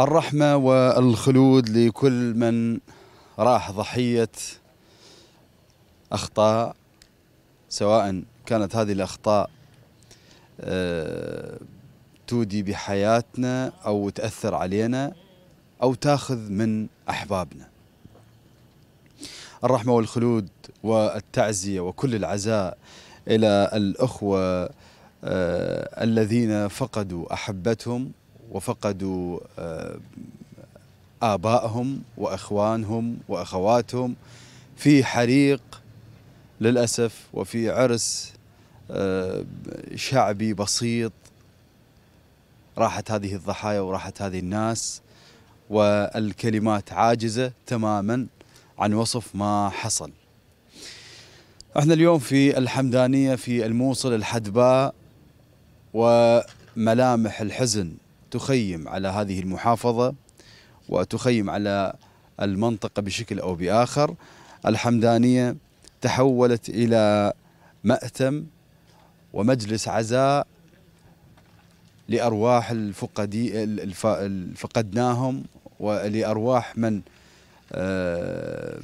الرحمة والخلود لكل من راح ضحية أخطاء سواء كانت هذه الأخطاء آه، تودي بحياتنا أو تأثر علينا أو تاخذ من أحبابنا الرحمة والخلود والتعزية وكل العزاء إلى الأخوة آه، الذين فقدوا أحبتهم وفقدوا آه، آبائهم وإخوانهم وأخواتهم في حريق للأسف وفي عرس آه، شعبي بسيط راحت هذه الضحايا وراحت هذه الناس والكلمات عاجزة تماما عن وصف ما حصل احنا اليوم في الحمدانية في الموصل الحدباء وملامح الحزن تخيم على هذه المحافظة وتخيم على المنطقة بشكل أو بآخر الحمدانية تحولت إلى مأتم ومجلس عزاء لأرواح الفقدي الفقدناهم ولأرواح من آه،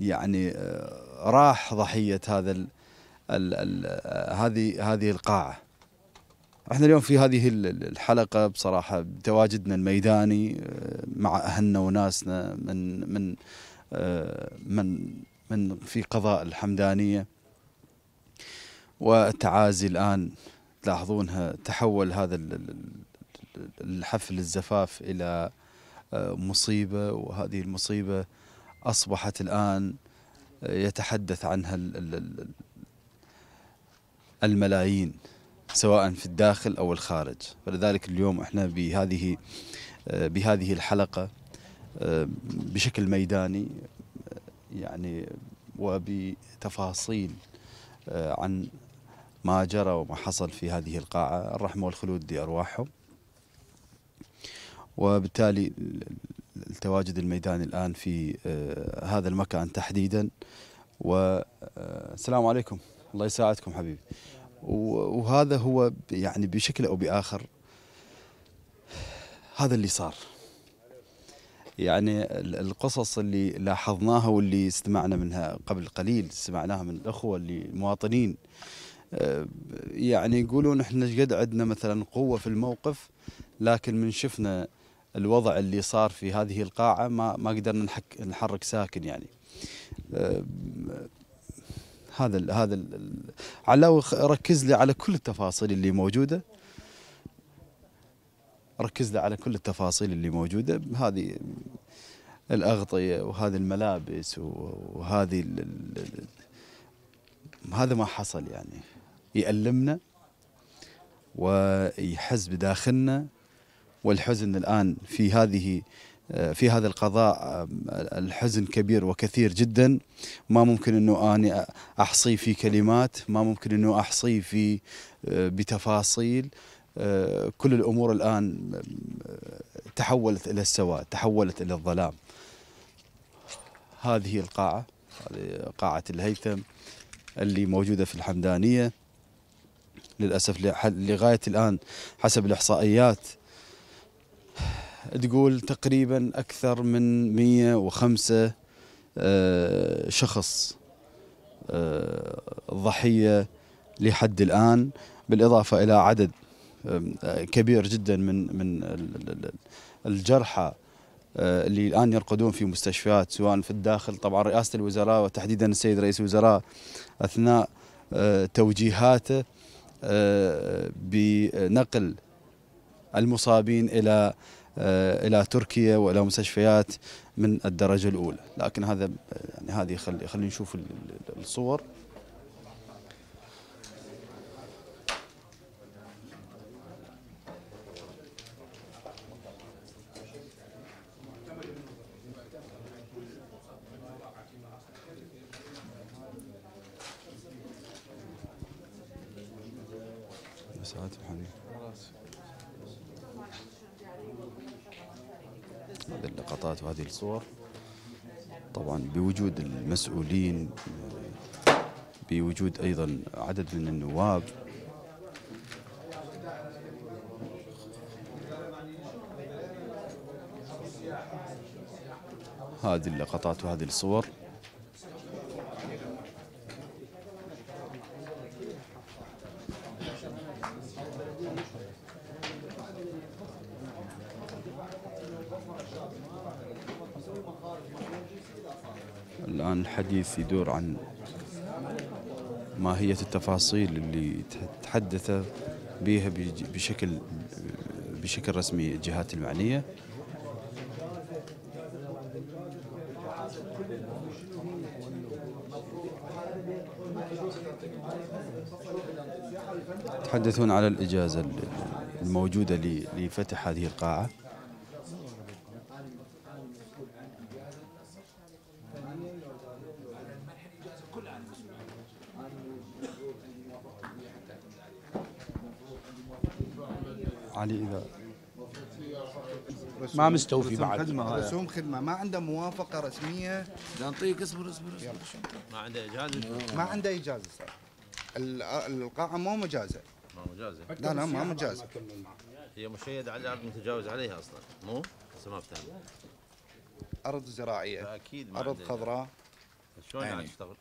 يعني آه، راح ضحية هذا هذه هذه القاعة احنا اليوم في هذه الحلقة بصراحة بتواجدنا الميداني آه، مع أهلنا وناسنا من من آه، من من في قضاء الحمدانية والتعازي الآن تلاحظونها تحول هذا الحفل الزفاف إلى آه، مصيبة وهذه المصيبة أصبحت الآن يتحدث عنها الملايين سواء في الداخل أو الخارج فلذلك اليوم احنا بهذه بهذه الحلقة بشكل ميداني يعني وبتفاصيل عن ما جرى وما حصل في هذه القاعة الرحمة والخلود لأرواحهم وبالتالي التواجد الميداني الآن في هذا المكان تحديدا والسلام عليكم الله يساعدكم حبيبي وهذا هو يعني بشكل او باخر هذا اللي صار يعني القصص اللي لاحظناها واللي استمعنا منها قبل قليل سمعناها من الاخوه اللي المواطنين آه، يعني يقولون احنا قد عندنا مثلا قوه في الموقف لكن من شفنا الوضع اللي صار في هذه القاعه ما ما قدرنا نحرك ساكن يعني آه، هذا الـ هذا ال علاوي ركز لي على كل التفاصيل اللي موجوده ركز لي على كل التفاصيل اللي موجوده هذه الاغطيه وهذه الملابس وهذه هذا ما حصل يعني يألمنا ويحز بداخلنا والحزن الان في هذه آه، في هذا القضاء آه، الحزن كبير وكثير جدا ما ممكن انه اني احصيه في كلمات ما ممكن انه احصيه في آه، بتفاصيل كل الامور الان تحولت الى السواد تحولت الى الظلام هذه القاعه قاعه الهيثم اللي موجوده في الحمدانيه للاسف لغايه الان حسب الاحصائيات تقول تقريبا أكثر من 105 آه، شخص آه، ضحية لحد الآن بالإضافة إلى عدد آه، كبير جدا من من الجرحى اللي الان يرقدون في مستشفيات سواء في الداخل طبعا رئاسه الوزراء وتحديدا السيد رئيس الوزراء اثناء توجيهاته بنقل المصابين الى آه، الى تركيا والى مستشفيات من الدرجه الاولى لكن هذا يعني هذه خلي خلينا نشوف الصور ساعات الحنين اللقطات وهذه الصور طبعا بوجود المسؤولين بوجود أيضا عدد من النواب هذه اللقطات وهذه الصور الحديث يدور عن ماهية التفاصيل اللي تحدث بها بشكل بشكل رسمي الجهات المعنية تحدثون على الإجازة الموجودة لفتح هذه القاعة ما مستوفي بعد خدمة آه. رسوم خدمة ما عنده موافقة رسمية نعطيك اصبر اصبر ما عنده اجازة ما عنده اجازة القاعة مو مجازة ما مجازة لا لا ما مجازة هي مشيدة على الارض متجاوز عليها اصلا مو؟ ما افتهم ارض زراعية اكيد ارض خضراء شلون يعني تشتغل؟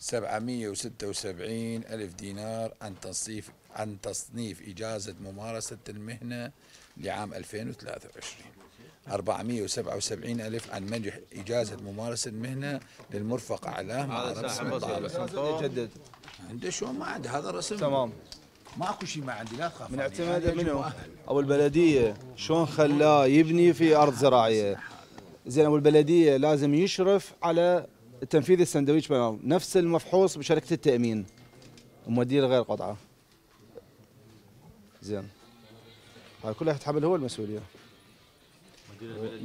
776 ألف دينار عن تصنيف عن تصنيف إجازة ممارسة المهنة لعام 2023 477 ألف عن منح إجازة ممارسة المهنة للمرفق علاه مع رسم الطالب عنده شو ما عنده هذا الرسم تمام ماكو شيء ما عندي لا تخاف من اعتماده منو؟ او البلديه شلون خلاه يبني في ارض زراعيه؟ زين ابو البلديه لازم يشرف على تنفيذ السندويش بنال نفس المفحوص بشركه التامين موديه لغير قطعه زين هاي كلها يتحمل هو المسؤوليه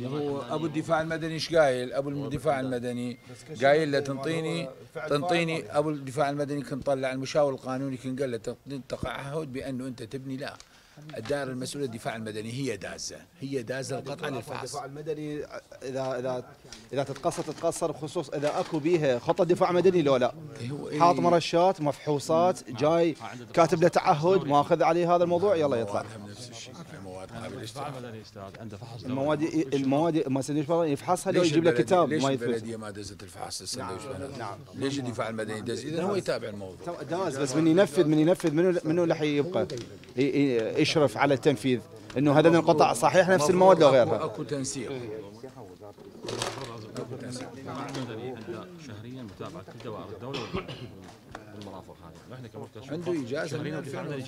هو ابو الدفاع المدني ايش قايل؟ ابو الدفاع المدني قايل له تنطيني تنطيني ابو الدفاع المدني كنت طلع المشاور القانوني كنت قال له تعهد بانه انت تبني لا الدائره المسؤوله الدفاع المدني هي دازه هي دازه القطعة للفحص الدفاع المدني اذا اذا اذا تتقصر تتقصر بخصوص اذا اكو بيها خطه دفاع مدني لو لا إيه إيه حاط مرشات مفحوصات نعم. جاي نعم. كاتب له تعهد ماخذ عليه هذا الموضوع يلا يطلع نفس الشيء استاذ فحص المواد المواد ما سندويش يفحصها ليش يجيب لك كتاب ليش ما البلديه ما دزت الفحص نعم. السندويش نعم, ليش الدفاع المدني دز اذا هو يتابع الموضوع داز بس من ينفذ من ينفذ منو منو اللي حيبقى يشرف على التنفيذ انه هذا القطع صحيح نفس المواد لو غيرها اكو تنسيق اكو تنسيق شهريا متابعه كل دوائر الدوله المناطق هذا نحن كمستشفى عنده اجازه من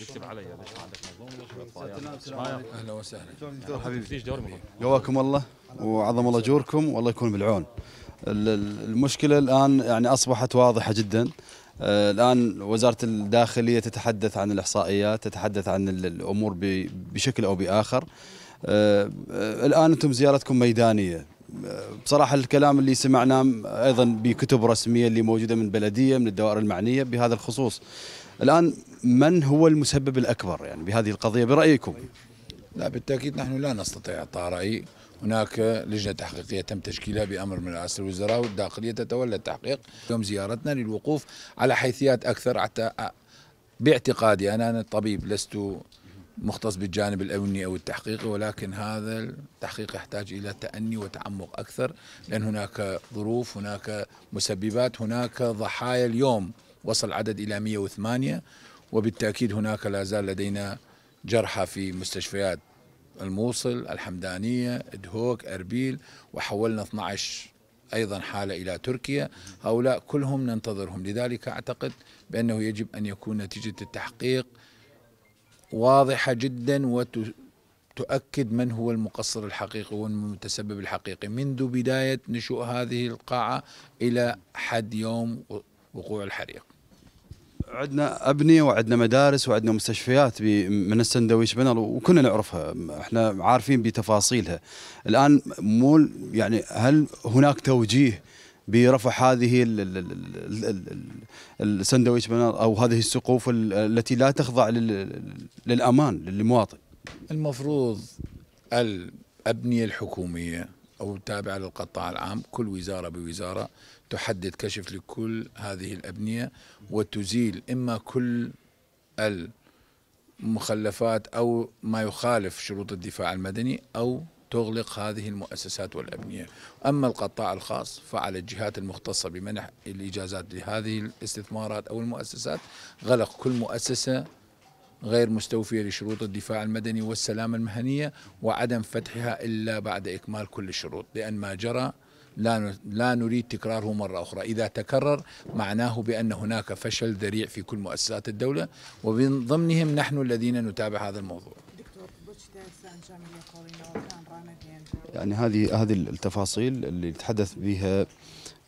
يكتب علي ما عندك مظلوم اهلا وسهلا دكتور حبيبي قواكم الله وعظم الله جوركم والله يكون بالعون المشكله الان يعني اصبحت واضحه جدا آه، الان وزاره الداخليه تتحدث عن الاحصائيات تتحدث عن الامور بشكل او باخر آه، آه، الان انتم زيارتكم ميدانيه بصراحه الكلام اللي سمعناه ايضا بكتب رسميه اللي موجوده من بلديه من الدوائر المعنيه بهذا الخصوص. الان من هو المسبب الاكبر يعني بهذه القضيه برايكم؟ لا بالتاكيد نحن لا نستطيع اعطاء راي، هناك لجنه تحقيقيه تم تشكيلها بامر من رئاسه الوزراء والداخليه تتولى التحقيق. يوم زيارتنا للوقوف على حيثيات اكثر حتى باعتقادي انا انا طبيب لست مختص بالجانب الأمني أو التحقيقي ولكن هذا التحقيق يحتاج إلى تأني وتعمق أكثر لأن هناك ظروف هناك مسببات هناك ضحايا اليوم وصل عدد إلى 108 وبالتأكيد هناك لا زال لدينا جرحى في مستشفيات الموصل الحمدانية إدهوك أربيل وحولنا 12 أيضا حالة إلى تركيا هؤلاء كلهم ننتظرهم لذلك أعتقد بأنه يجب أن يكون نتيجة التحقيق واضحة جدا وتؤكد من هو المقصر الحقيقي والمتسبب الحقيقي منذ بداية نشوء هذه القاعة إلى حد يوم وقوع الحريق عندنا أبنية وعندنا مدارس وعندنا مستشفيات من السندويش بنر وكنا نعرفها احنا عارفين بتفاصيلها الآن مو يعني هل هناك توجيه برفع هذه السندويش او هذه السقوف التي لا تخضع للامان للمواطن المفروض الابنيه الحكوميه او التابعه للقطاع العام كل وزاره بوزاره تحدد كشف لكل هذه الابنيه وتزيل اما كل المخلفات او ما يخالف شروط الدفاع المدني او تغلق هذه المؤسسات والأبنية أما القطاع الخاص فعلى الجهات المختصة بمنح الإجازات لهذه الاستثمارات أو المؤسسات غلق كل مؤسسة غير مستوفية لشروط الدفاع المدني والسلامة المهنية وعدم فتحها إلا بعد إكمال كل الشروط لأن ما جرى لا لا نريد تكراره مرة أخرى إذا تكرر معناه بأن هناك فشل ذريع في كل مؤسسات الدولة ومن ضمنهم نحن الذين نتابع هذا الموضوع دكتور يعني هذه هذه التفاصيل اللي تحدث بها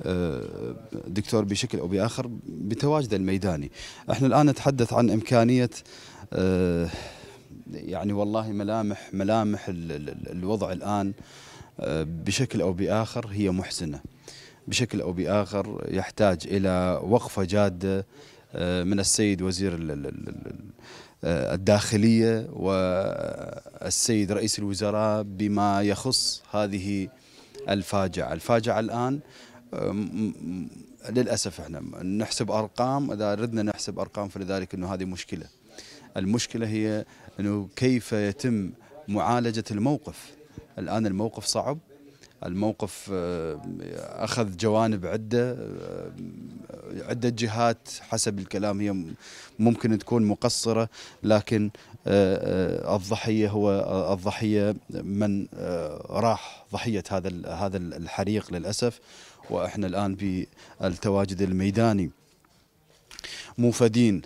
آه، دكتور بشكل او باخر بتواجده الميداني احنا الان نتحدث عن امكانيه آه، يعني والله ملامح ملامح الوضع الان آه، بشكل او باخر هي محسنه بشكل او باخر يحتاج الى وقفه جاده من السيد وزير آه، الداخلية والسيد رئيس الوزراء بما يخص هذه الفاجعة الفاجعة الآن آه، للأسف احنا نحسب أرقام إذا أردنا نحسب أرقام فلذلك أنه هذه مشكلة المشكلة هي أنه كيف يتم معالجة الموقف الآن الموقف صعب الموقف آه، اخذ جوانب عده آه، عده جهات حسب الكلام هي ممكن تكون مقصره لكن آه، الضحيه هو الضحيه من راح ضحيه هذا هذا الحريق للاسف واحنا الان بالتواجد الميداني موفدين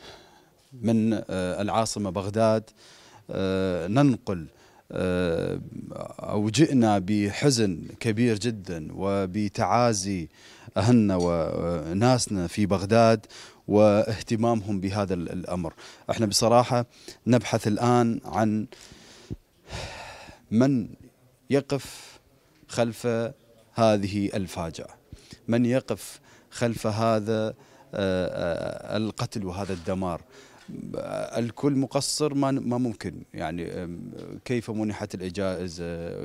من العاصمه بغداد ننقل آه، أو جئنا بحزن كبير جدا وبتعازي أهلنا وناسنا في بغداد واهتمامهم بهذا الأمر احنا بصراحة نبحث الآن عن من يقف خلف هذه الفاجعة من يقف خلف هذا آه، آه، القتل وهذا الدمار الكل مقصر ما ما ممكن يعني كيف منحت الاجائز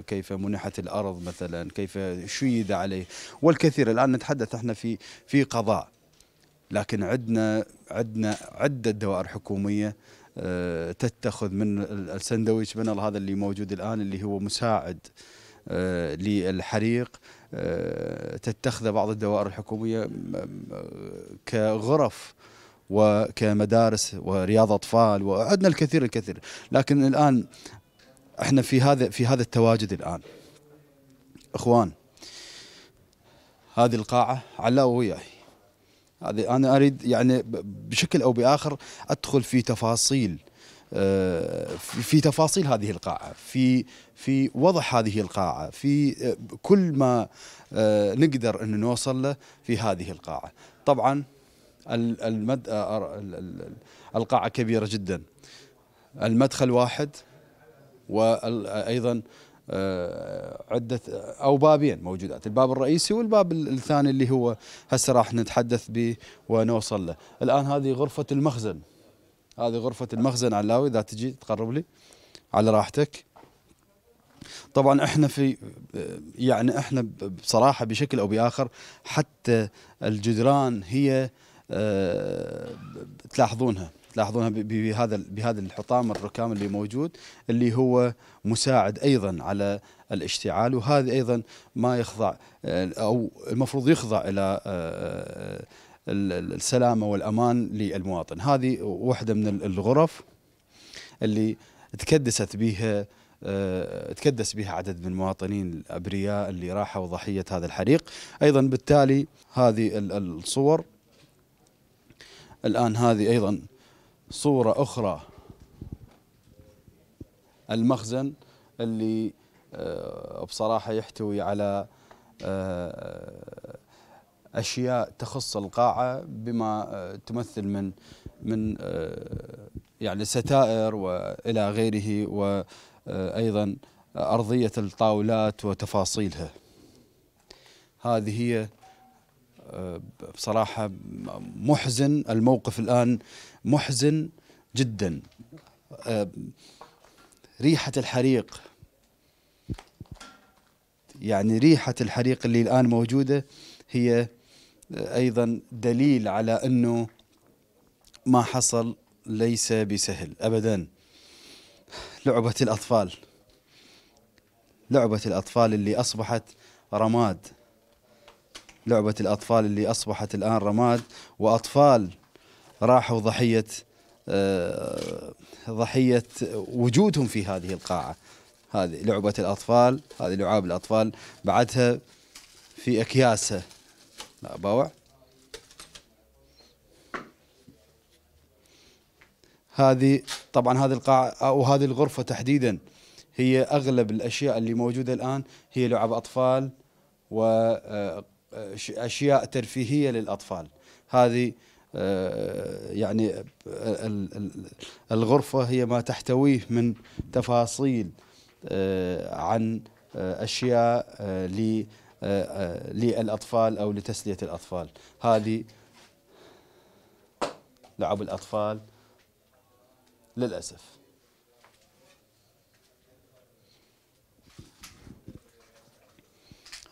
كيف منحت الارض مثلا كيف شيد عليه والكثير الان نتحدث احنا في في قضاء لكن عندنا عندنا عده دوائر حكوميه أه، تتخذ من السندويش من هذا اللي موجود الان اللي هو مساعد أه، للحريق أه، تتخذ بعض الدوائر الحكوميه كغرف وكمدارس ورياض اطفال وعندنا الكثير الكثير لكن الان احنا في هذا في هذا التواجد الان اخوان هذه القاعه علاوه وياي هذه انا اريد يعني بشكل او باخر ادخل في تفاصيل آه، في تفاصيل هذه القاعة في في وضع هذه القاعة في آه، كل ما آه، نقدر أن نوصل له في هذه القاعة طبعا المد... آه، القاعة كبيرة جدا المدخل واحد وأيضا آه، عدة أو بابين موجودات الباب الرئيسي والباب الثاني اللي هو هسه راح نتحدث به ونوصل له الآن هذه غرفة المخزن هذه غرفة المخزن علاوي إذا تجي تقرب لي على راحتك طبعا احنا في يعني احنا بصراحه بشكل او باخر حتى الجدران هي آه، تلاحظونها تلاحظونها بهذا بهذا الحطام الركام اللي موجود اللي هو مساعد ايضا على الاشتعال وهذا ايضا ما يخضع آه، او المفروض يخضع الى آه، السلامه والامان للمواطن هذه واحده من الغرف اللي تكدست بها تكدس بها عدد من المواطنين الابرياء اللي راحوا ضحيه هذا الحريق ايضا بالتالي هذه الصور الآن هذه أيضا صورة أخرى المخزن اللي آه، بصراحة يحتوي على آه، أشياء تخص القاعة بما آه، تمثل من من يعني ستائر وإلى غيره وأيضا أرضية الطاولات وتفاصيلها هذه هي بصراحة محزن الموقف الآن محزن جدا آه، ريحة الحريق يعني ريحة الحريق اللي الآن موجودة هي أيضا دليل على أنه ما حصل ليس بسهل أبدا لعبة الأطفال لعبة الأطفال اللي أصبحت رماد لعبة الأطفال اللي أصبحت الآن رماد وأطفال راحوا ضحية آه، ضحية وجودهم في هذه القاعة هذه لعبة الأطفال هذه لعاب الأطفال بعدها في أكياسها لا باوع هذه طبعا هذه القاعة أو هذه الغرفة تحديدا هي أغلب الأشياء اللي موجودة الآن هي لعب أطفال و آه، اشياء ترفيهيه للاطفال هذه آه، يعني الغرفه هي ما تحتويه من تفاصيل آه، عن آه، اشياء للاطفال او لتسليه الاطفال هذه لعب الاطفال للاسف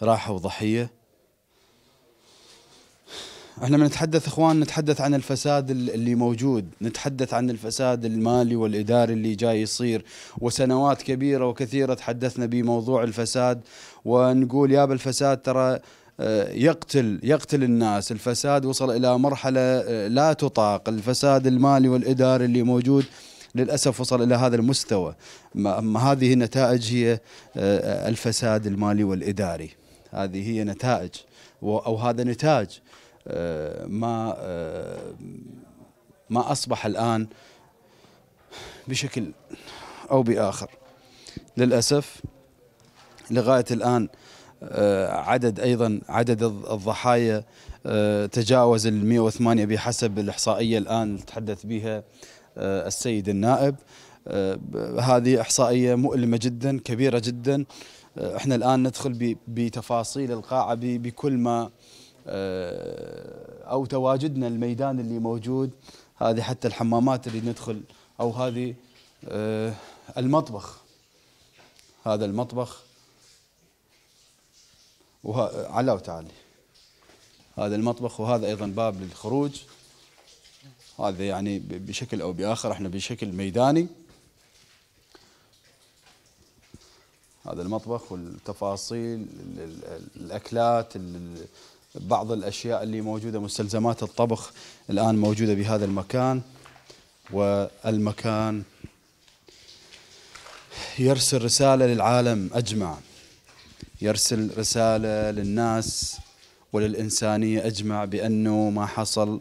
راحوا ضحيه احنا من نتحدث اخوان نتحدث عن الفساد اللي موجود نتحدث عن الفساد المالي والاداري اللي جاي يصير وسنوات كبيره وكثيره تحدثنا بموضوع الفساد ونقول يا بالفساد ترى آه، يقتل يقتل الناس الفساد وصل الى مرحله آه، لا تطاق الفساد المالي والاداري اللي موجود للاسف وصل الى هذا المستوى ما هذه النتائج هي آه، الفساد المالي والاداري هذه هي نتائج او هذا نتاج آه، ما آه، ما اصبح الان بشكل او باخر للاسف لغايه الان آه، عدد ايضا عدد الضحايا تجاوز ال 108 بحسب الاحصائيه الان تحدث بها السيد النائب هذه احصائيه مؤلمه جدا كبيره جدا احنا الان ندخل بتفاصيل القاعه بكل ما آه، او تواجدنا الميدان اللي موجود هذه حتى الحمامات اللي ندخل او هذه آه، المطبخ هذا المطبخ وعلى وتعالي هذا المطبخ وهذا ايضا باب للخروج هذا يعني بشكل او باخر احنا بشكل ميداني هذا المطبخ والتفاصيل الاكلات بعض الأشياء اللي موجودة مستلزمات الطبخ الآن موجودة بهذا المكان والمكان يرسل رسالة للعالم أجمع يرسل رسالة للناس وللإنسانية أجمع بأنه ما حصل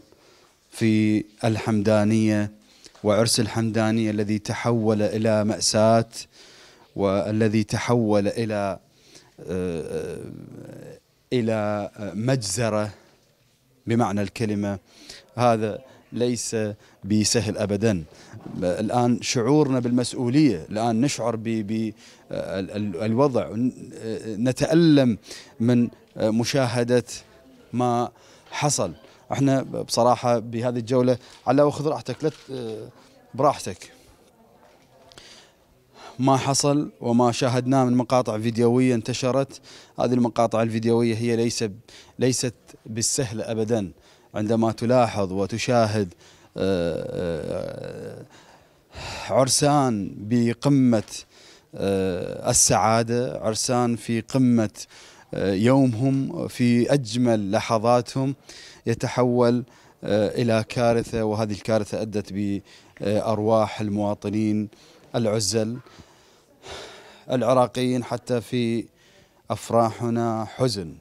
في الحمدانية وعرس الحمدانية الذي تحول إلى مأساة والذي تحول إلى آه، آه، إلى مجزرة بمعنى الكلمة هذا ليس بسهل ابدا الان شعورنا بالمسؤوليه الان نشعر بالوضع نتالم من مشاهده ما حصل احنا بصراحه بهذه الجوله على وخذ راحتك لا براحتك ما حصل وما شاهدناه من مقاطع فيديويه انتشرت هذه المقاطع الفيديويه هي ليس ليست بالسهل ابدا عندما تلاحظ وتشاهد آه، آه، عرسان بقمه آه، السعاده عرسان في قمه يومهم في اجمل لحظاتهم يتحول الى كارثه وهذه الكارثه ادت بارواح المواطنين العزل العراقيين حتى في أفراحنا حزن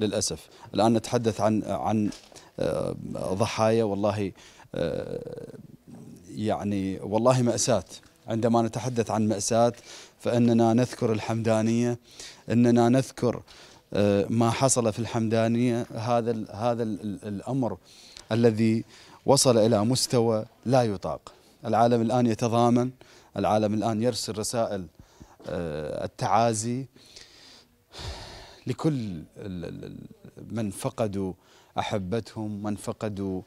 للأسف الآن نتحدث عن عن آه، ضحايا والله آه، يعني والله مأساة عندما نتحدث عن مأساة فإننا نذكر الحمدانية إننا نذكر آه، ما حصل في الحمدانية هذا هذا الأمر الذي وصل إلى مستوى لا يطاق العالم الآن يتضامن العالم الآن يرسل رسائل آه، التعازي لكل من فقدوا احبتهم من فقدوا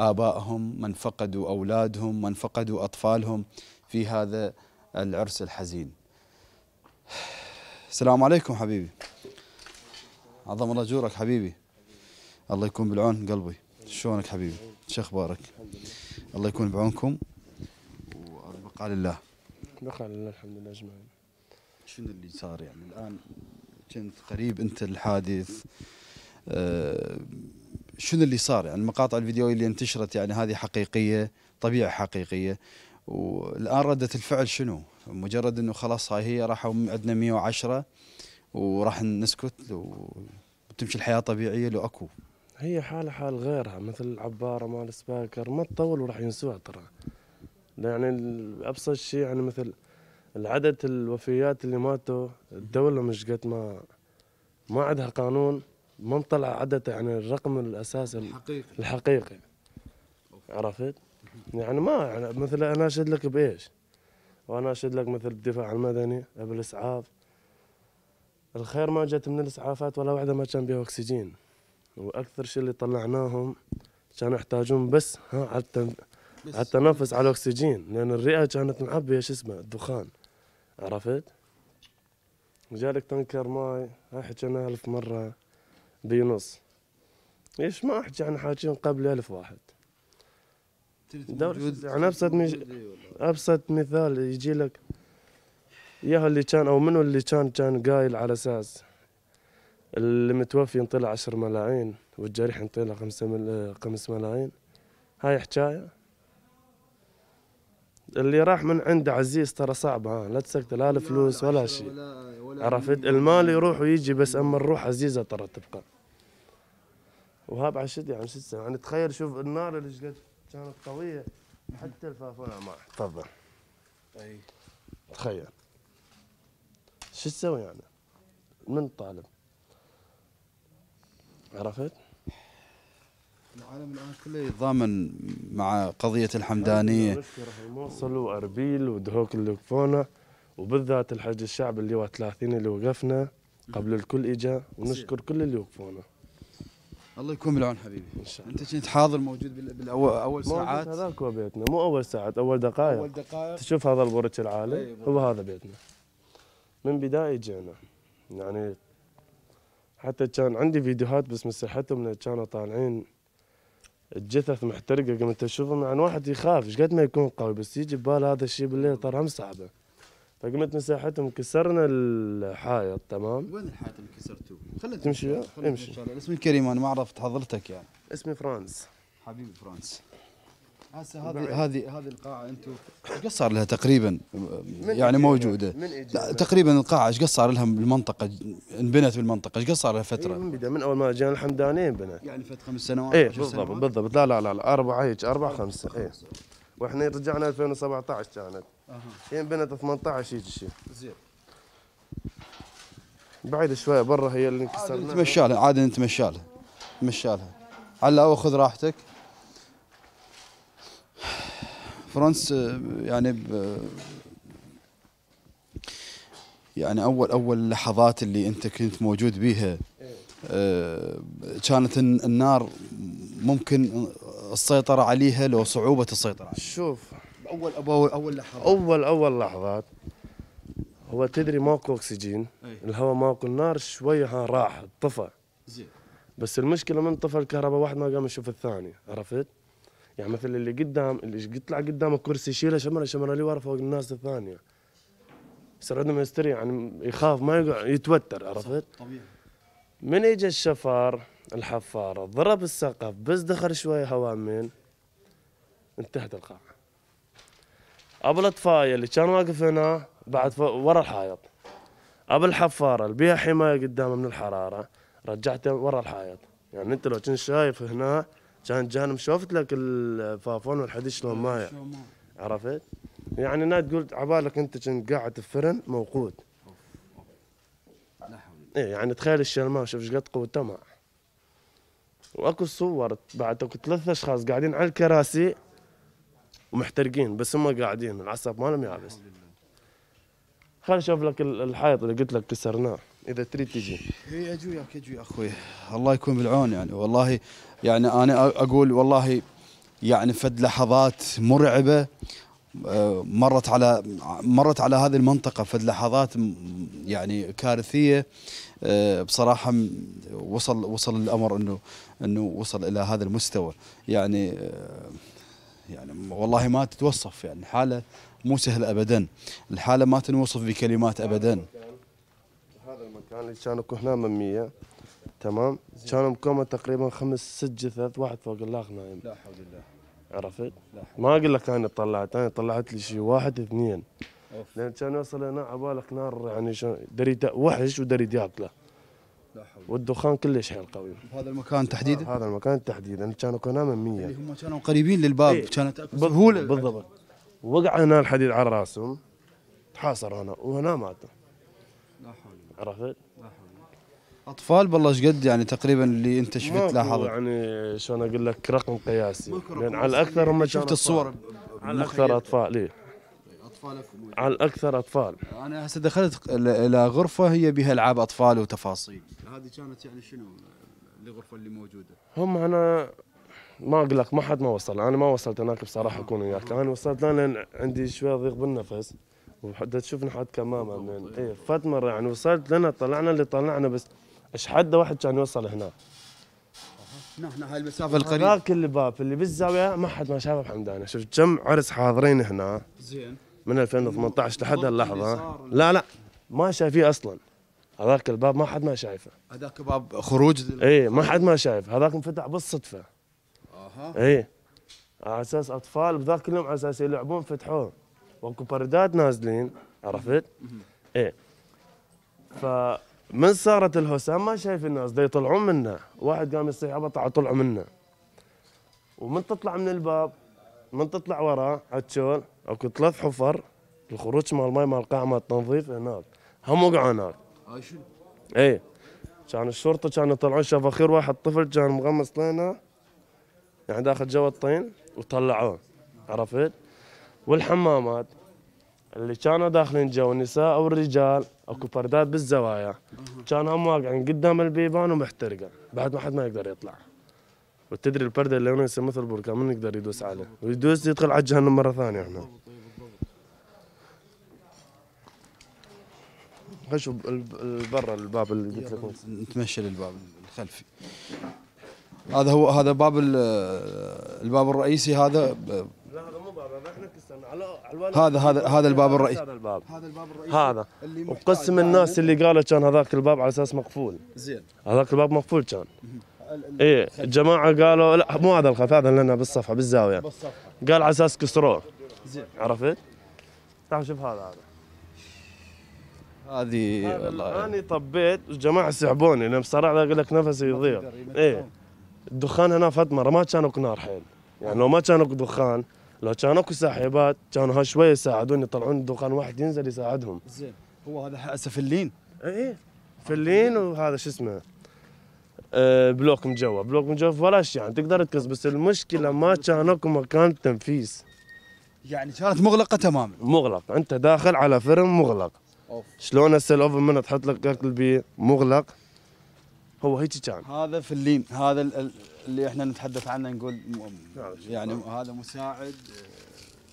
ابائهم من فقدوا اولادهم من فقدوا اطفالهم في هذا العرس الحزين السلام عليكم حبيبي عظم الله جورك حبيبي الله يكون بالعون قلبي شلونك حبيبي شو اخبارك الله يكون بعونكم وارفق لله الله لله الحمد لله اجمعين شنو اللي صار يعني الان كنت قريب انت الحادث آه، شنو اللي صار يعني المقاطع الفيديو اللي انتشرت يعني هذه حقيقيه طبيعه حقيقيه والان رده الفعل شنو؟ مجرد انه خلاص هاي هي راحوا عندنا 110 وراح نسكت وتمشي الحياه طبيعيه لو اكو هي حالة حال غيرها مثل العبارة مال سباكر ما تطول وراح ينسوها ترى يعني أبسط شيء يعني مثل العدد الوفيات اللي ماتوا الدولة مش قد ما ما عندها قانون ما مطلع عدد يعني الرقم الاساسي الحقيقي الحقيقي عرفت؟ يعني ما يعني مثلا انا اشهد لك بايش؟ وانا اشهد لك مثل الدفاع المدني بالاسعاف الخير ما جت من الاسعافات ولا واحده ما كان بها اكسجين واكثر شيء اللي طلعناهم كانوا يحتاجون بس ها على التنفس على الاكسجين لان الرئه كانت معبيه شو اسمه الدخان عرفت جالك تنكر ماي احكي انا الف مره بنص ليش ما احكي عن حاكين قبل الف واحد عن ابسط مش... ابسط مثال يجي لك يا اللي كان او منو اللي كان كان قايل على اساس المتوفي ينطلع عشر ملايين والجريح ينطلع خمسة مل... خمس ملايين هاي حكايه اللي راح من عند عزيز ترى صعب ها لا تسكت لا الفلوس ولا شيء عرفت المال يروح ويجي بس اما الروح عزيزه ترى تبقى وهاب عشت يعني شو تسوي يعني تخيل شوف النار اللي كانت قويه حتى الفافونا ما تفضل اي تخيل شو تسوي يعني من طالب عرفت العالم الان كله يتضامن مع قضيه الحمدانيه الموصل واربيل ودهوك اللي وقفونا وبالذات الحج الشعب اللي هو 30 اللي وقفنا قبل الكل اجى ونشكر كل اللي وقفونا الله يكون بالعون حبيبي ان شاء الله انت كنت حاضر موجود بالاول اول ساعات هذاك هو بيتنا مو اول ساعات اول دقائق اول دقائق تشوف هذا البرج العالي طيب. هو هذا بيتنا من بدايه جينا يعني حتى كان عندي فيديوهات بس مسحتهم كانوا طالعين الجثث محترقه قمت اشوفهم يعني واحد يخاف ايش قد ما يكون قوي بس يجي ببال هذا الشيء بالليل ترى هم صعبه فقمت مساحتهم كسرنا الحائط تمام وين الحائط اللي كسرتوه؟ خلينا تمشي امشي اسمي كريم انا ما عرفت حضرتك يعني اسمي فرانس حبيبي فرانس هسه هذه هذه هذه القاعه انتم ايش صار لها تقريبا يعني إيه؟ موجوده من إيه تقريبا القاعه ايش صار لها بالمنطقه انبنت بالمنطقه ايش صار لها فتره؟ من إيه، بدأ من اول ما جينا الحمداني انبنت يعني فتره خمس سنوات ايه بالضبط بالضبط لا لا لا, لا اربعه هيك اربع خمسه ايه واحنا رجعنا 2017 كانت اها انبنت 18 هيك شيء زين بعيد شويه برا هي اللي انكسرنا نتمشى لها عادي نتمشى لها نتمشى لها خذ راحتك فرانس آه، يعني ب يعني اول اول لحظات اللي انت كنت موجود بيها آه، كانت النار ممكن السيطره عليها لو صعوبه السيطره عليها. شوف اول اول اول لحظات اول اول لحظات هو تدري ماكو اكسجين إيه. الهواء ماكو النار شوي ها راح طفى زين بس المشكله من طفى الكهرباء واحد ما قام يشوف الثاني عرفت؟ يعني مثل اللي قدام اللي يطلع قدام الكرسي يشيله شمره شمره اللي ورا فوق الناس الثانيه يصير عندهم يستري يعني يخاف ما يقع يتوتر عرفت؟ طبيعي من اجى الشفار الحفاره ضرب السقف بس دخل شوي هواء من انتهت القاعه ابو الاطفاية اللي كان واقف هنا بعد ورا الحائط ابو الحفاره اللي بيها حمايه قدامه من الحراره رجعته ورا الحائط يعني انت لو كنت شايف هنا كان جان شفت لك الفافون والحديد شلون ما عرفت؟ يعني انا تقول عبالك انت كنت قاعد في فرن موقود ايه يعني تخيل الشرماء شوف ايش قد قوته مع واكو صور بعد اكو ثلاث اشخاص قاعدين على الكراسي ومحترقين بس هم قاعدين العصب مالهم يابس خل اشوف لك الحائط اللي قلت لك كسرناه اذا تريد تجي اي اجي وياك اجي اخوي الله يكون بالعون يعني والله يعني انا اقول والله يعني فد لحظات مرعبه آه، مرت على مرت على هذه المنطقة فد لحظات يعني كارثية آه، بصراحة وصل وصل الأمر إنه إنه وصل إلى هذا المستوى يعني آه، يعني والله ما تتوصف يعني حالة مو سهلة أبدا الحالة ما تنوصف بكلمات أبدا يعني كان كانوا من 100 تمام كانوا مكومة تقريبا خمس ست جثث واحد فوق الاخ نايم لا حول الله عرفت؟ ما اقول لك انا طلعت انا طلعت لي شيء واحد اثنين أوف. لان كان يوصل هنا عبالك نار يعني دريد وحش ودريد ياكله والدخان كلش حيل قوي هذا المكان تحديدا؟ آه هذا المكان تحديدا كانوا هنا من 100 اللي هم كانوا قريبين للباب إيه؟ كانت بسهوله بالضبط وقع هنا الحديد على راسهم تحاصر هنا وهنا ماتوا لا حول عرفت؟ اطفال بالله ايش قد يعني تقريبا اللي انت شفت لاحظت يعني شلون اقول لك رقم قياسي لان على الاكثر هم شفت الصور على الاكثر اطفال اي اطفالكم على الاكثر اطفال انا هسه دخلت الى غرفه هي بها العاب اطفال وتفاصيل هذه كانت يعني شنو الغرفه اللي موجوده هم انا ما اقول لك ما حد ما وصل انا ما وصلت هناك بصراحه اكون وياك انا وصلت لان عندي شويه ضيق بالنفس وبدها تشوف حد كمامه من ايه يعني. فات مره يعني وصلت لنا طلعنا اللي طلعنا بس ايش حد واحد كان يوصل هنا نحن هاي المسافه القريبه هذاك اللي باب اللي بالزاويه ما حد ما شافه بحمدانه شفت كم عرس حاضرين هنا زين من 2018 لحد هاللحظه لا لا ما شايفيه اصلا هذاك الباب ما حد ما شايفه هذاك باب خروج اي ما حد ما شايف هذاك انفتح بالصدفه اها اي على اساس اطفال بذاك اليوم على اساس يلعبون فتحوه واكو باردات نازلين عرفت؟ ايه فمن صارت ما شايف الناس دا يطلعون منه واحد قام يصيح ابطع طلعوا منه ومن تطلع من الباب من تطلع وراه عتشول اكو ثلاث حفر الخروج مال الماي مال قاع مال التنظيف هناك هم وقعوا هناك ايه كان الشرطه كانوا يطلعون شاف اخير واحد طفل كان مغمس لنا يعني داخل جو الطين وطلعوه عرفت والحمامات اللي كانوا داخلين جو النساء والرجال اكو بردات بالزوايا كان هم واقعين قدام البيبان ومحترقه بعد ما حد ما يقدر يطلع وتدري البرده اللي هنا يصير مثل البركان من يقدر يدوس عليه ويدوس يدخل على جهنم مره ثانيه احنا خشوا برا الباب اللي قلت لكم نتمشى للباب الخلفي هذا هو هذا باب الباب الرئيسي هذا هذا هذا هذا الباب الرئيسي هذا الباب هذا الباب الرئيسي هذا وقسم يعني الناس اللي قالوا كان هذاك الباب على اساس مقفول زين هذاك الباب مقفول كان ايه الجماعه قالوا لا مو هذا الخط هذا لنا بالصفحه بالزاويه بالصفحه قال على اساس كسروه زين عرفت؟ تعال شوف هذا هذا هذه والله انا طبيت والجماعه سحبوني لان بصراحه اقول لك نفسي يضيع ايه الدخان هنا فتمر مره ما كانوا نار حيل يعني لو ما كانوا دخان لو كان اكو ساحبات كانوا ها شويه يساعدوني يطلعون دخان واحد ينزل يساعدهم زين هو هذا هسه فلين اي فلين وهذا شو اسمه آه، بلوك مجوف بلوك ولا شيء يعني تقدر تكس بس المشكله ما كان اكو مكان تنفيس يعني كانت مغلقه تماما مغلق انت داخل على فرن مغلق أوف. شلون هسه الاوفن من تحط لك اكل بيه مغلق هو هيك كان هذا فلين هذا ال... اللي احنا نتحدث عنه نقول نعم. يعني هذا مساعد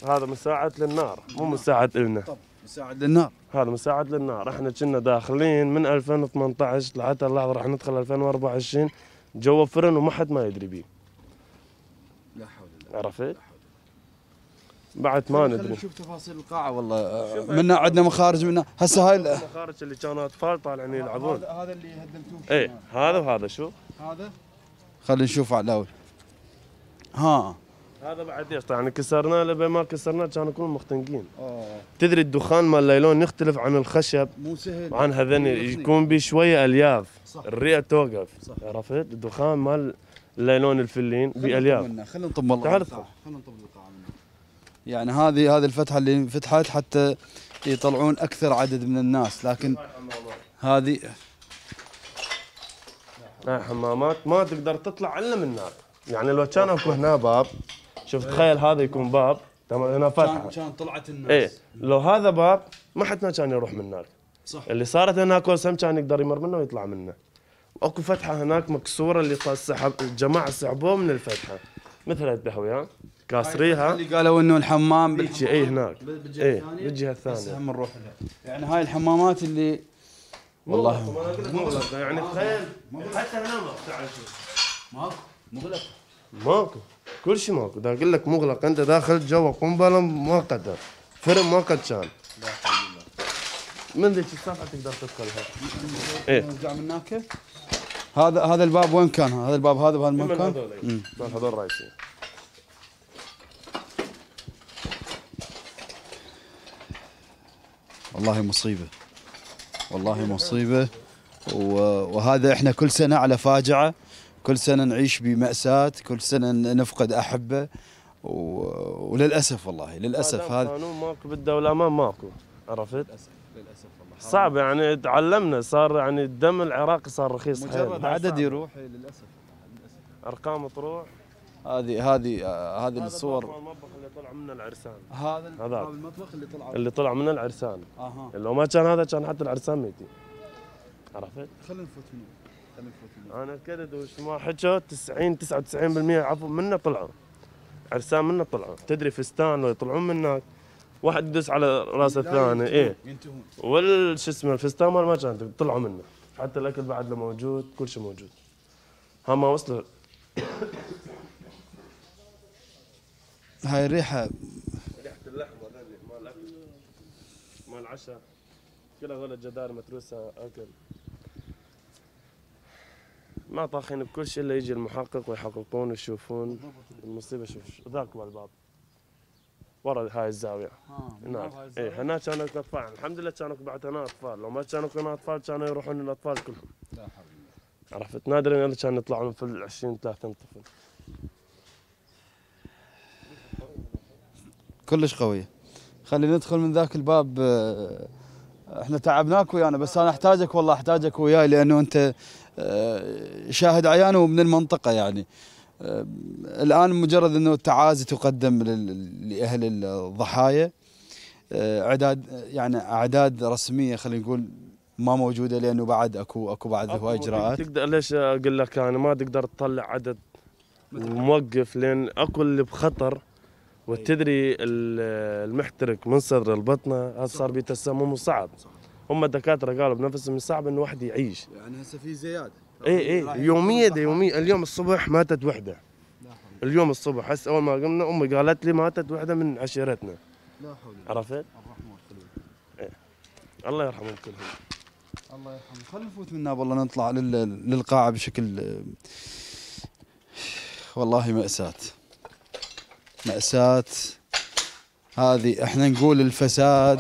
آه، هذا مساعد للنار مو مساعد لنا طب مساعد للنار هذا مساعد للنار احنا كنا داخلين من 2018 لحتى اللحظه راح ندخل 2024 جوا فرن وما حد ما يدري بيه لا حول الله عرفت؟ بعد ما ندري نشوف تفاصيل القاعه والله آه، منا عندنا مخارج منا هسه هاي المخارج اللي كانوا اطفال طالعين يلعبون هذا اللي هدمتوه اي هذا وهذا شو؟ هذا خلينا نشوف على الاول ها هذا بعديش طيب يعني كسرناه لبين ما كسرناه كان نكون مختنقين آه. تدري الدخان مال الليلون يختلف عن الخشب مو سهل عن هذين يكون به شويه الياف صح. الرئه توقف صح. عرفت الدخان مال الليلون الفلين بالياف خلينا نطب الله تعال خلينا نطب يعني هذه هذه الفتحه اللي فتحت حتى يطلعون اكثر عدد من الناس لكن هذه هاي حمامات ما تقدر تطلع الا من النار يعني لو كان اكو هنا باب شوف إيه. تخيل هذا يكون باب تمام هنا فتحه كان طلعت الناس ايه لو هذا باب ما حد ما كان يروح من النار صح اللي صارت هناك وسم كان يقدر يمر منه ويطلع منه اكو فتحه هناك مكسوره اللي سحب الجماعه سحبوه من الفتحه مثل التهويه كاسريها اللي قالوا انه الحمام إيه، بالجهه اي هناك بالجهه الثانيه بس بالجهه الثانيه هسه نروح لها يعني هاي الحمامات اللي والله مغلق يعني تخيل حتى شوف ماكو مغلق ماكو كل شيء ماكو ده اقول لك مغلق انت داخل جوا قنبله مؤقته فرن مؤقت شان من ذيك الساعه تقدر تدخلها ايه نرجع إيه. من هناك هذا هذا الباب وين كان؟ هذا الباب هذا بهالمكان؟ إيه، من هذول رايسين والله مصيبه والله مصيبة وهذا احنا كل سنة على فاجعة كل سنة نعيش بمأساة كل سنة نفقد أحبة وللأسف والله للأسف هذا قانون ماكو بالدولة ما ماكو عرفت؟ للأسف للأسف والله صعب يعني تعلمنا صار يعني الدم العراقي صار رخيص مجرد عدد يروح للأسف, للأسف. أرقام تروح هذه هذه آه، هذه الصور هذا المطبخ اللي طلع منه العرسان هذا هذا المطبخ اللي طلع اللي طلع منه العرسان اها لو ما كان هذا كان حتى العرسان ميتين عرفت؟ خلينا نفوت منه خلينا نفوت منه انا كذا وش ما حكوا 90 99% عفوا منه طلعوا عرسان منه طلعوا تدري فستان لو يطلعون منك واحد يدوس على راس الثاني ايه ينتهون وال شو اسمه الفستان مال ما كان طلعوا منه حتى الاكل بعد له موجود كل شيء موجود هم ما وصلوا هاي الريحة ريحة اللحمة هذه مال الأكل مال العشاء كلها هذول الجدار متروسة أكل ما طاخين بكل شيء إلا يجي المحقق ويحققون ويشوفون المصيبة شوف مال الباب ورا هاي الزاوية هناك اي هناك كانوا أطفال الحمد لله كانوا بعد هنا أطفال لو ما كانوا هنا أطفال كانوا يروحون الأطفال كلهم عرفت نادرين اللي كانوا يطلعون في ال 20 30 طفل كلش قويه خلينا ندخل من ذاك الباب آه، احنا تعبناك ويانا بس انا احتاجك والله احتاجك وياي لانه انت آه، شاهد عيان ومن المنطقه يعني آه، الان مجرد انه التعازي تقدم لاهل الضحايا اعداد يعني اعداد رسميه خلينا نقول ما موجوده لانه بعد اكو اكو بعد هواي اجراءات تقدر ليش اقول لك انا ما تقدر تطلع عدد موقف لان اكو اللي بخطر وتدري المحترق من صدر البطنه هذا صار بتسمم صعب هم الدكاتره قالوا بنفسهم صعب انه واحد يعيش يعني هسه في زياده اي اي يوميه ده يوميه اليوم الصبح ماتت وحده اليوم الصبح هسه اول ما قمنا امي قالت لي ماتت وحده من عشيرتنا لا حول عرفت؟ إيه. الله يرحمهم كلهم الله يرحمهم خلينا نفوت من والله نطلع للقاعه بشكل والله مأساة مأساة هذه احنا نقول الفساد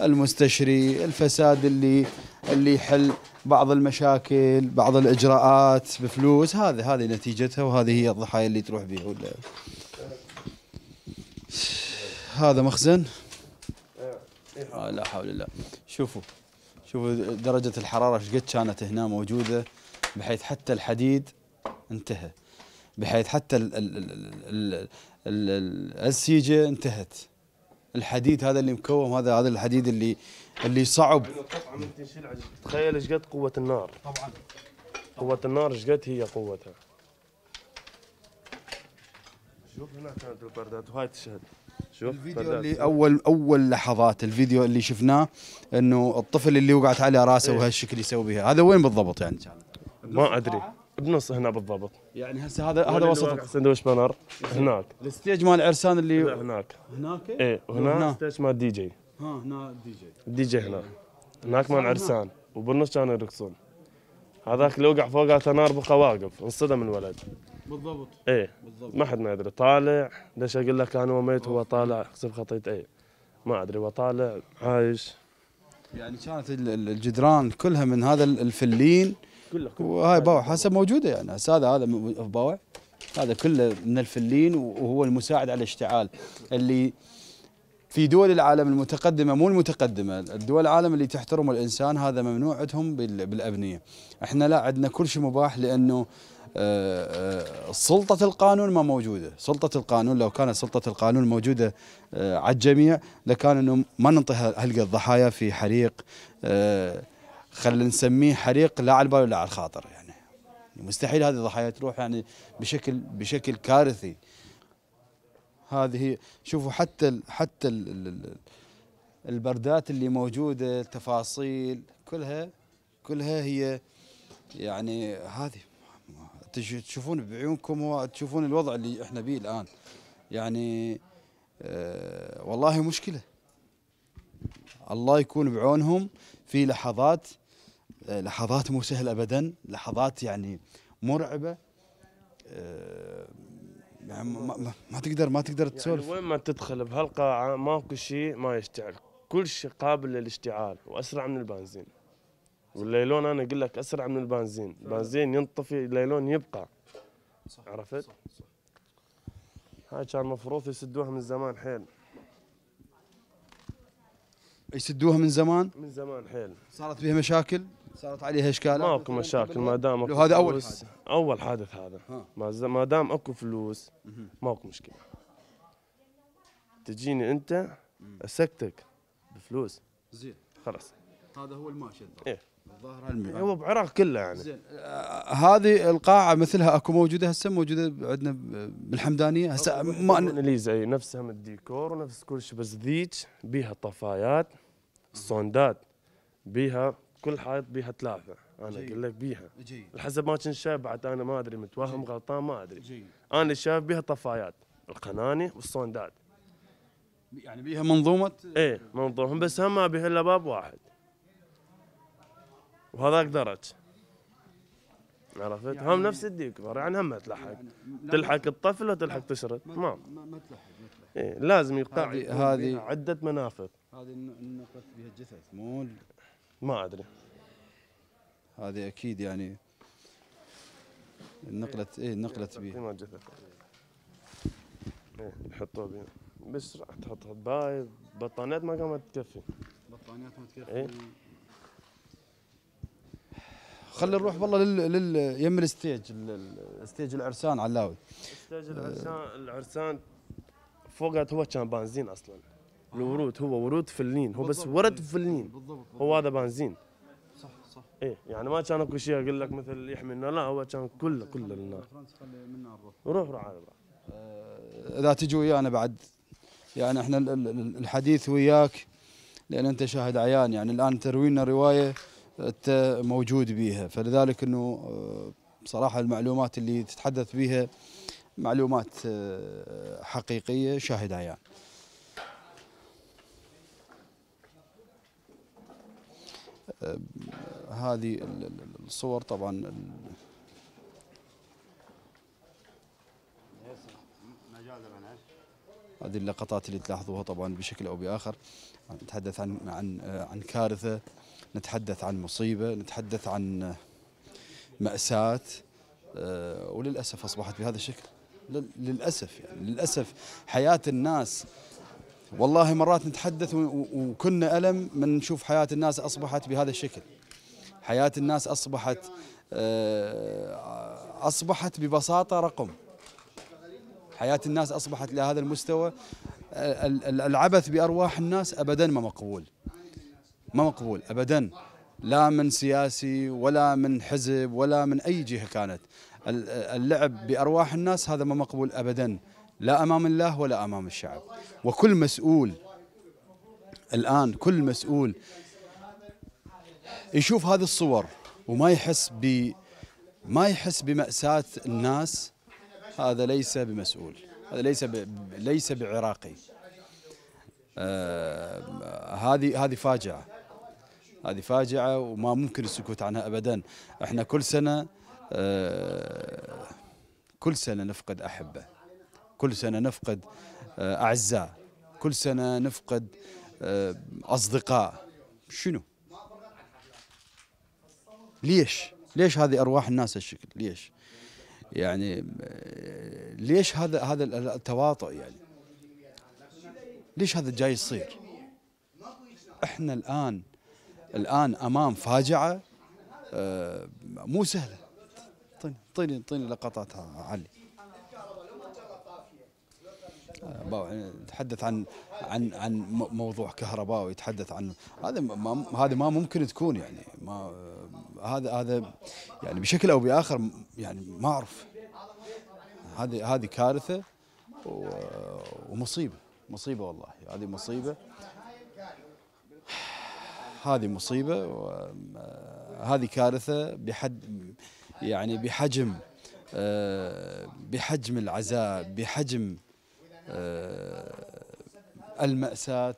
المستشري الفساد اللي اللي يحل بعض المشاكل بعض الاجراءات بفلوس هذا هذه نتيجتها وهذه هي الضحايا اللي تروح بيها ولا هذا مخزن آه لا حول الله شوفوا شوفوا درجة الحرارة قد كانت هنا موجودة بحيث حتى الحديد انتهى بحيث حتى ال ال ال السيجه انتهت الحديد هذا اللي مكوم هذا هذا الحديد اللي اللي صعب تخيل ايش قد قوه النار طبعا قوه النار ايش قد هي قوتها شوف هنا كانت البردات وهاي تشهد شوف الفيديو اللي اول اول لحظات الفيديو اللي شفناه انه الطفل اللي وقعت على راسه إيه؟ وهالشكل يسوي بها هذا وين بالضبط يعني ما ادري بنص هنا بالضبط يعني هسه هذا هذا وسط سندويش بانر هناك الستيج مال عرسان اللي هناك هناك اي وهنا الستيج مال دي جي ها هنا الدي جي الدي جي هنا هناك مال عرسان وبالنص كانوا يرقصون هذاك اللي وقع فوقه نار بقى واقف انصدم الولد بالضبط ايه بالضبط ما حد ما يدري طالع ليش اقول لك انا ميت هو طالع خسر خطيت ايه ما ادري هو طالع عايش يعني كانت الجدران كلها من هذا الفلين كله كله وهاي باوع هسه موجوده يعني هسه هذا هذا باوع هذا كله من الفلين وهو المساعد على الاشتعال اللي في دول العالم المتقدمه مو المتقدمه الدول العالم اللي تحترم الانسان هذا ممنوع عندهم بالابنيه احنا لا عندنا كل شيء مباح لانه آه، آه، سلطة القانون ما موجودة سلطة القانون لو كانت سلطة القانون موجودة آه، على الجميع لكان أنه ما ننطي هلقى الضحايا في حريق خلينا نسميه حريق لا على البال ولا على الخاطر يعني مستحيل هذه الضحايا تروح يعني بشكل بشكل كارثي هذه شوفوا حتى الـ حتى الـ البردات اللي موجوده التفاصيل كلها كلها هي يعني هذه تشوفون بعيونكم وتشوفون الوضع اللي احنا به الان يعني آه، والله مشكله الله يكون بعونهم في لحظات لحظات مو سهله ابدا لحظات يعني مرعبه آه، يعني ما, ما تقدر ما تقدر يعني تسولف يعني وين ما تدخل بهالقاعه ماكو شيء ما يشتعل كل شيء قابل للاشتعال واسرع من البنزين والليلون انا اقول لك اسرع من البنزين البنزين ينطفي الليلون يبقى صح عرفت صح صح هاي كان المفروض يسدوها من زمان حيل يسدوها من زمان من زمان حيل صارت فيها مشاكل صارت عليها اشكالات ماكو مشاكل ما دام اكو هذا اول حادث اول حادث هذا ما دام اكو فلوس ماكو مشكله تجيني انت اسكتك بفلوس زين خلاص هذا هو الماشي ايه الظاهر هو بعراق كله يعني زين آه هذه القاعه مثلها اكو موجوده هسه موجوده عندنا بالحمدانيه هسه ما ليزا نفسها من الديكور ونفس كل شيء بس ذيك بيها طفايات سوندات بيها كل حائط بيها ثلاثه انا اقول لك بيها حسب ما كنت شايف بعد انا ما ادري متوهم جي. غلطان ما ادري جي. انا شايف بيها طفايات القناني والصوندات يعني بيها منظومه ايه منظومه بس هم ما بيها الا باب واحد وهذاك درج عرفت؟ يعني هم نفس الديك يعني هم هم تلحق يعني تلحق الطفل وتلحق تشرد ما ما تلحق إيه لازم يقطع هذه عده منافذ هذه النقط بها الجثث مو ما ادري هذه اكيد يعني نقلت ايه نقلت بيه ما جثث ايه يحطوه بيه بس راح تحط باي بطانيات ما قامت تكفي بطانيات ما تكفي ايه خلي نروح والله لل, لل... يم الستيج الستيج العرسان علاوي الستيج العرسان العرسان فوقها هو كان بنزين اصلا الورود هو ورود فلين هو بس ورد فلين بالضبط هو هذا بنزين صح صح ايه يعني ما كان اكو شيء اقول لك مثل يحمي النار لا هو كان كله كله النار روح روح على آه، اذا تجي ويانا بعد يعني احنا الحديث وياك لان انت شاهد عيان يعني الان تروينا روايه انت موجود بيها فلذلك انه بصراحه آه، المعلومات اللي تتحدث بيها معلومات آه، حقيقيه شاهد عيان هذه الصور طبعا هذه اللقطات اللي تلاحظوها طبعا بشكل او باخر نتحدث عن عن عن كارثه نتحدث عن مصيبه نتحدث عن ماساه آه، وللاسف اصبحت بهذا الشكل للاسف يعني للاسف حياه الناس والله مرات نتحدث وكنا ألم من نشوف حياة الناس أصبحت بهذا الشكل حياة الناس أصبحت آه، أصبحت ببساطة رقم حياة الناس أصبحت لهذا المستوى العبث بأرواح الناس أبدا ما مقبول ما مقبول أبدا لا من سياسي ولا من حزب ولا من أي جهة كانت اللعب بأرواح الناس هذا ما مقبول أبدا لا أمام الله ولا أمام الشعب وكل مسؤول الآن كل مسؤول يشوف هذه الصور وما يحس ب ما يحس بمأساة الناس هذا ليس بمسؤول هذا ليس ب... ليس بعراقي آه، هذه آه... هذه فاجعة هذه فاجعة وما ممكن السكوت عنها أبدا احنا كل سنة آه... كل سنة نفقد أحبة كل سنة نفقد آه، أعزاء كل سنة نفقد آه، أصدقاء شنو ليش ليش هذه أرواح الناس هالشكل ليش يعني آه، ليش هذا هذا التواطؤ يعني ليش هذا جاي يصير احنا الان الان امام فاجعه مو سهله اعطيني اعطيني طيب لقطات علي يتحدث يعني عن عن عن موضوع كهرباء ويتحدث عن هذا ما هذا ما ممكن تكون يعني ما هذا هذا يعني بشكل او باخر يعني ما اعرف هذه هذه كارثه ومصيبه مصيبه والله هذه مصيبه هذه مصيبه هذه كارثه بحد يعني بحجم آه، بحجم العزاء بحجم آه، المأساة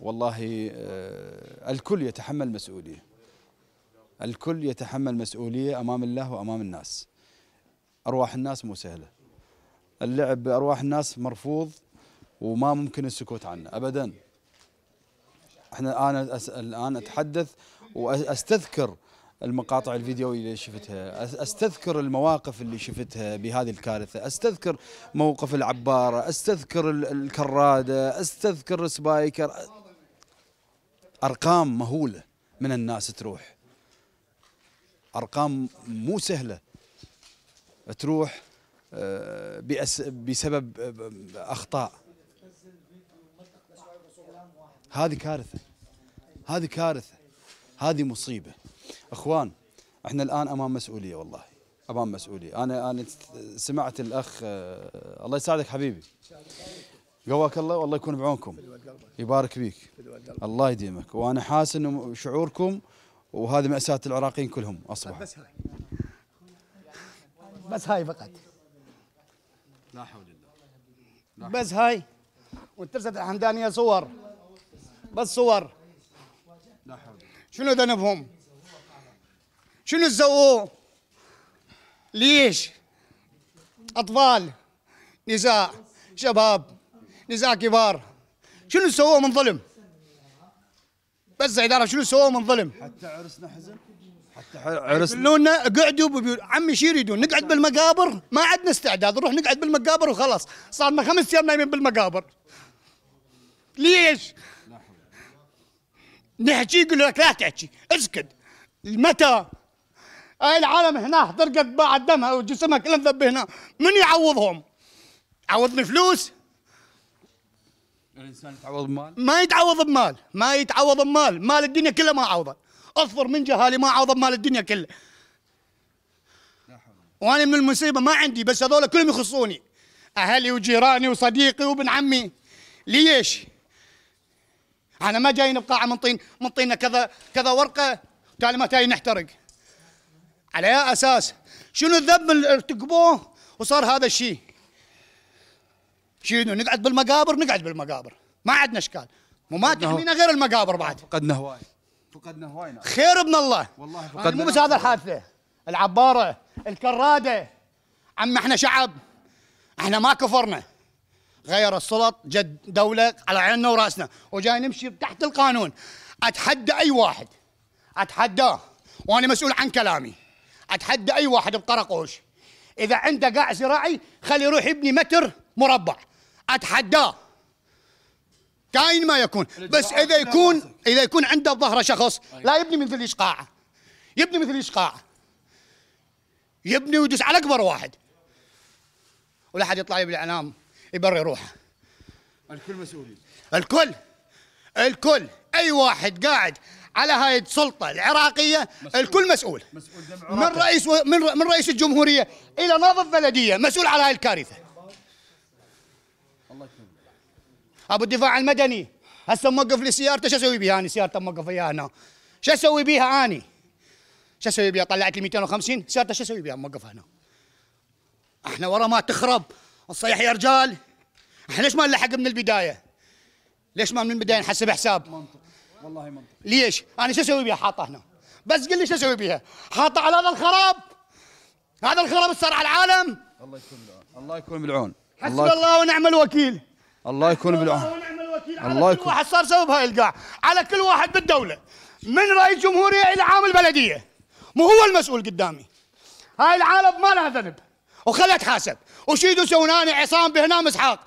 والله آه، الكل يتحمل مسؤولية الكل يتحمل مسؤولية أمام الله وأمام الناس أرواح الناس مو سهلة اللعب بأرواح الناس مرفوض وما ممكن السكوت عنه أبدا احنا أنا الآن أتحدث وأستذكر المقاطع الفيديوية اللي شفتها أستذكر المواقف اللي شفتها بهذه الكارثة أستذكر موقف العبارة أستذكر الكرادة أستذكر سبايكر أرقام مهولة من الناس تروح أرقام مو سهلة تروح آه، بسبب آه، أخطاء هذه كارثة هذه كارثة هذه مصيبة اخوان احنا الان امام مسؤوليه والله امام مسؤوليه انا انا سمعت الاخ آه، الله يساعدك حبيبي قواك الله والله يكون بعونكم يبارك فيك الله يديمك وانا حاسس انه شعوركم وهذه ماساه العراقيين كلهم اصبح بس هاي بس هاي فقط لا حول الله بس هاي وانترست الحمدانيه صور بس صور لا حول شنو ذنبهم؟ شنو تسووا؟ ليش؟ اطفال نساء شباب نساء كبار شنو سووه من ظلم؟ بس اداره شنو سووه من ظلم؟ حتى عرسنا حزن حتى عرسنا يقولون اقعدوا عمي شو يريدون؟ نقعد بالمقابر ما عندنا استعداد نروح نقعد بالمقابر وخلاص صار لنا خمس ايام نايمين بالمقابر ليش؟ نحكي يقول لك لا تحكي اسكت متى هاي العالم هنا احترقت باع دمها وجسمها كله ذب هنا من يعوضهم عوضني فلوس يعني الانسان يتعوض بمال ما يتعوض بمال ما يتعوض بمال مال الدنيا كله ما عوضه اصفر من جهالي ما عوضه بمال الدنيا كله وانا من المصيبه ما عندي بس هذول كلهم يخصوني اهلي وجيراني وصديقي وابن عمي ليش؟ انا ما جاي نبقى من طين من طينه كذا كذا ورقه تالي ما تاي نحترق على اي اساس شنو الذنب اللي ارتكبوه وصار هذا الشيء شنو نقعد بالمقابر نقعد بالمقابر ما عندنا اشكال مو ما تحمينا غير المقابر بعد فقدنا هواي فقدنا هواي خير ابن الله والله فقدنا مو بس هذا الحادثه العباره الكراده عم احنا شعب احنا ما كفرنا غير السلط جد دولة على عيننا وراسنا وجاي نمشي تحت القانون اتحدى اي واحد اتحداه وانا مسؤول عن كلامي اتحدى اي واحد بقرقوش اذا عنده قاع زراعي خلي يروح يبني متر مربع اتحداه كائن ما يكون بس اذا يكون اذا يكون عنده بظهره شخص طيب. لا يبني مثل ايش قاعه يبني مثل ايش قاعه يبني ويدوس على اكبر واحد ولا حد يطلع لي بالاعلام يبرر روحه الكل مسؤولين الكل الكل اي واحد قاعد على هاي السلطه العراقيه مسؤول. الكل مسؤول, مسؤول من رئيس و... من, ر... من رئيس الجمهوريه الى ناظر بلديه مسؤول على هاي الكارثه ابو الدفاع المدني هسه موقف لي سيارته شو اسوي بيها انا سيارته موقفه وياها هنا شو اسوي بيها اني شو اسوي بيها طلعت لي 250 سيارته شو اسوي بيها موقفه هنا احنا ورا ما تخرب الصيح يا رجال احنا ليش ما نلحق من البدايه ليش ما من البدايه نحسب حساب والله منطقي ليش؟ انا شو اسوي بها حاطه هنا؟ بس قل لي شو اسوي بها؟ حاطه على هذا الخراب هذا الخراب صار على العالم الله يكون بالعون الله يكون بالعون حسبي الله ونعم الوكيل الله يكون بالعون الله ونعم الوكيل على كل واحد صار سبب هاي القاع على كل واحد بالدوله من رئيس جمهوريه الى عام البلديه مو هو المسؤول قدامي هاي العالم ما لها ذنب وخلت حاسب وشيدوا سوناني عصام بهنام اسحاق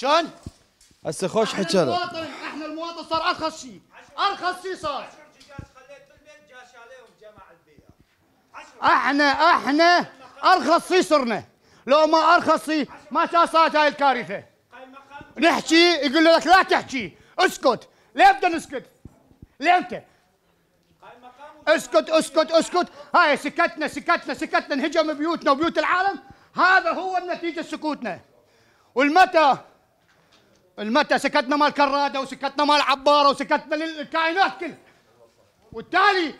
شلون؟ هسه خوش حكي احنا المواطن صار ارخص شيء ارخص شيء صار احنا احنا ارخص شيء صرنا لو ما ارخص شيء ما كان صارت هاي الكارثه نحكي يقول لك لا تحكي اسكت ليه بدنا نسكت؟ ليه انت؟ اسكت اسكت اسكت هاي سكتنا سكتنا سكتنا انهجم بيوتنا وبيوت العالم هذا هو نتيجه سكوتنا والمتى المتى سكتنا مال كراده وسكتنا مال عباره وسكتنا للكائنات كلها والتالي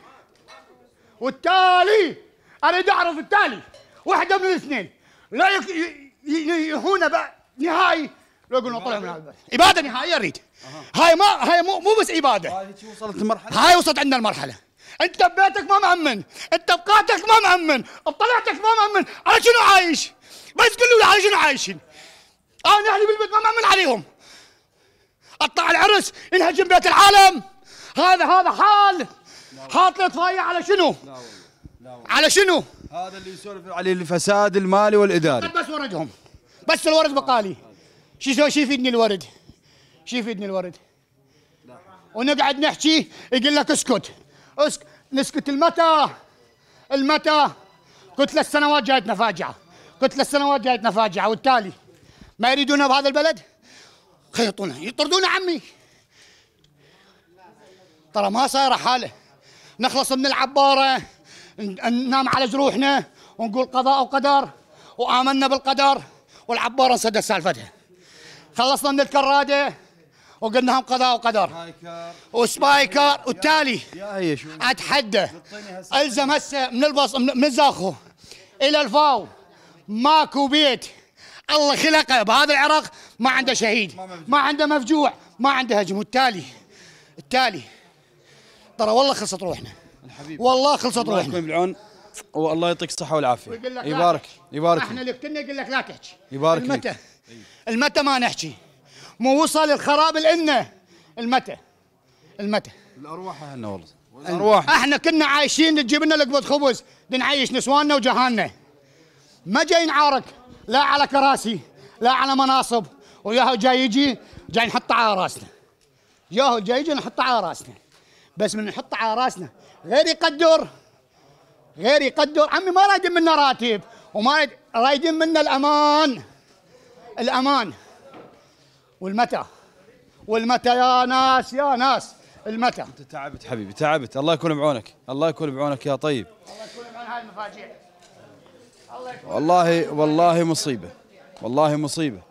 والتالي اريد اعرف التالي واحده من الاثنين لا يهون بقى نهائي لو يقولون طلع من هذا اباده نهائيه اريد هاي ما هاي مو, مو بس اباده هاي وصلت المرحله هاي وصلت عندنا المرحله انت ببيتك ما مأمن انت بقاتك ما مأمن بطلعتك ما مأمن على شنو عايش بس قولوا لي على شنو عايشين انا اهلي بالبيت ما مأمن عليهم اطلع العرس انهجم بيت العالم هذا هذا حال حاط الاطفائيه على شنو؟ لا والله. لا والله. على شنو؟ هذا اللي يسولف عليه الفساد المالي والاداري بس وردهم بس الورد بقالي شو شو يفيدني الورد؟ شو يفيدني الورد؟ ونقعد نحكي يقول لك اسكت اسكت نسكت المتى المتى قلت له السنوات جايتنا فاجعه قلت له السنوات جايتنا فاجعه والتالي ما يريدونها بهذا البلد خيطونا يطردونا عمي ترى ما صايره حاله نخلص من العباره ننام على جروحنا ونقول قضاء وقدر وامنا بالقدر والعباره انسدت سالفتها خلصنا من الكراده وقلنا هم قضاء وقدر وسبايكر والتالي اتحدى الزم هسه من البص من الزاخو الى الفاو ماكو بيت الله خلقه بهذا العراق ما عنده شهيد ما عنده مفجوع ما عنده هجم والتالي التالي ترى والله خلصت روحنا والله خلصت روحنا الله بالعون والله يعطيك الصحه والعافيه يبارك يبارك احنا اللي كنا يقول لك لا تحكي يبارك المتى المتى ما نحكي مو وصل الخراب لنا المتى المتى الارواح اهلنا والله الارواح احنا كنا عايشين تجيب لنا لقمه خبز بنعيش نسواننا وجهاننا ما جاي نعارك لا على كراسي لا على مناصب وياهو جاي يجي جاي نحطه على راسنا ياهو جاي يجي نحطه على راسنا بس من نحطه على راسنا غير يقدر غير يقدر عمي ما رايدين منا راتب وما رايدين منا الامان الامان والمتى والمتى يا ناس يا ناس المتى انت تعبت حبيبي تعبت الله يكون بعونك الله يكون بعونك يا طيب الله يكون بعون هاي المفاجئ والله والله مصيبه والله مصيبه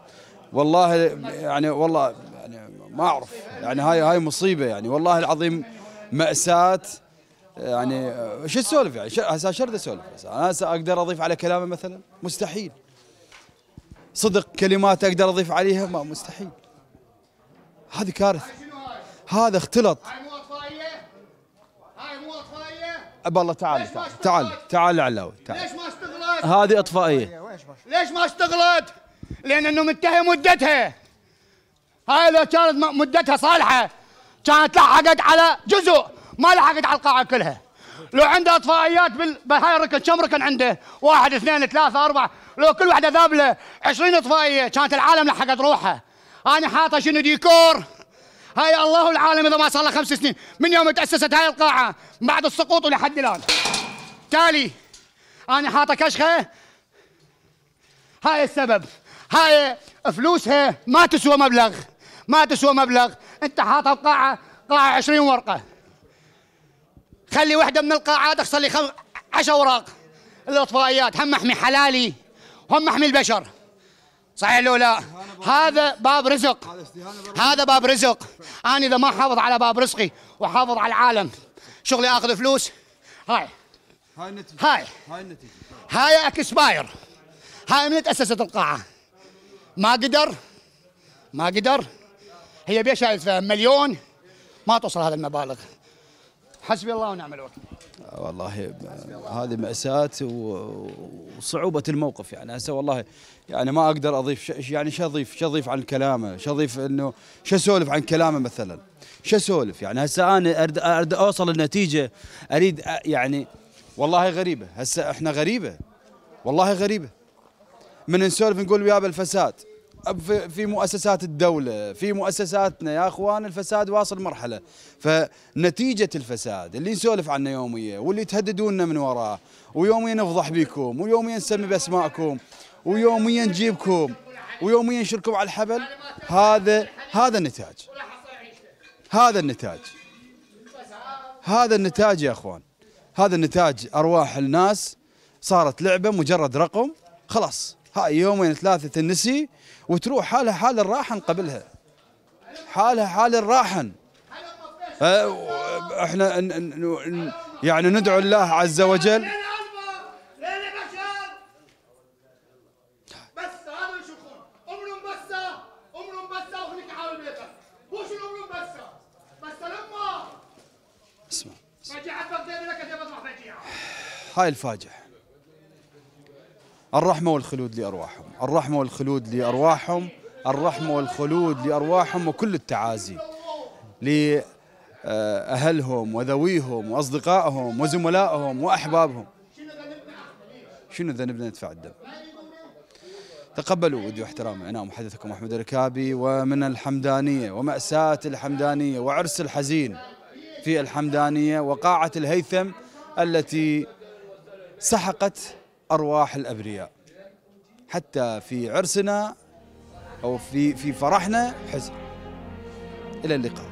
والله يعني والله يعني ما اعرف يعني هاي هاي مصيبه يعني والله العظيم ماساه يعني شو تسولف يعني هسه شرد اسولف انا هسه اقدر اضيف على كلامه مثلا مستحيل صدق كلمات اقدر اضيف عليها ما مستحيل هذه كارثه هذا اختلط ابى الله تعال تعال تعال تعال علاوي تعال ليش ما اشتغلت؟ هذه اطفائيه ليش ما اشتغلت؟ لان انه منتهي مدتها هاي لو كانت مدتها صالحه كانت لحقت على جزء ما لحقت على القاعه كلها لو عنده اطفائيات بهاي الركن كم ركن عنده؟ واحد اثنين ثلاثه اربعه لو كل واحده ذابله 20 اطفائيه كانت العالم لحقت روحها انا حاطه شنو ديكور هاي الله العالم اذا ما صار لها خمس سنين من يوم تاسست هاي القاعه بعد السقوط ولحد الان تالي انا حاطه كشخه هاي السبب هاي فلوسها ما تسوى مبلغ ما تسوى مبلغ انت حاطها بقاعه قاعه 20 ورقه خلي وحده من القاعات اخسر لي 10 اوراق الاطفائيات هم احمي حلالي هم احمي البشر صحيح لو لا هذا باب رزق هذا باب رزق انا اذا ما حافظ على باب رزقي وحافظ على العالم شغلي اخذ فلوس هاي هاي النتيجه هاي هاي النتيجه هاي اكسباير هاي من تاسست القاعه ما قدر ما قدر هي بيشها مليون ما توصل هذه المبالغ حسبي الله ونعم الوكيل والله هذه مأساة وصعوبة الموقف يعني هسه والله يعني ما اقدر اضيف يعني شو اضيف شو اضيف عن كلامه شو اضيف انه شو اسولف عن كلامه مثلا شو اسولف يعني هسه انا ارد, أرد اوصل لنتيجة اريد يعني والله غريبة هسه احنا غريبة والله غريبة من نسولف نقول وياه الفساد في مؤسسات الدولة في مؤسساتنا يا أخوان الفساد واصل مرحلة فنتيجة الفساد اللي نسولف عنه يومية واللي تهددونا من وراه ويوميا نفضح بيكم ويوميا نسمي بأسمائكم ويوميا نجيبكم ويوميا نشركم على الحبل هذا هذا النتاج هذا النتاج هذا النتاج يا أخوان هذا النتاج أرواح الناس صارت لعبة مجرد رقم خلاص هاي يومين ثلاثة تنسي وتروح حالها حال الراحن قبلها حالها حال الراحن أه، احنا يعني ندعو الله عز وجل اسمع هاي الفاجعه الرحمة والخلود لأرواحهم الرحمة والخلود لأرواحهم الرحمة والخلود لأرواحهم وكل التعازي لأهلهم وذويهم وأصدقائهم وزملائهم وأحبابهم شنو ذنبنا ندفع الدم تقبلوا ودي واحترامي أنا محدثكم أحمد الركابي ومن الحمدانية ومأساة الحمدانية وعرس الحزين في الحمدانية وقاعة الهيثم التي سحقت أرواح الأبرياء حتى في عرسنا أو في في فرحنا حزن إلى اللقاء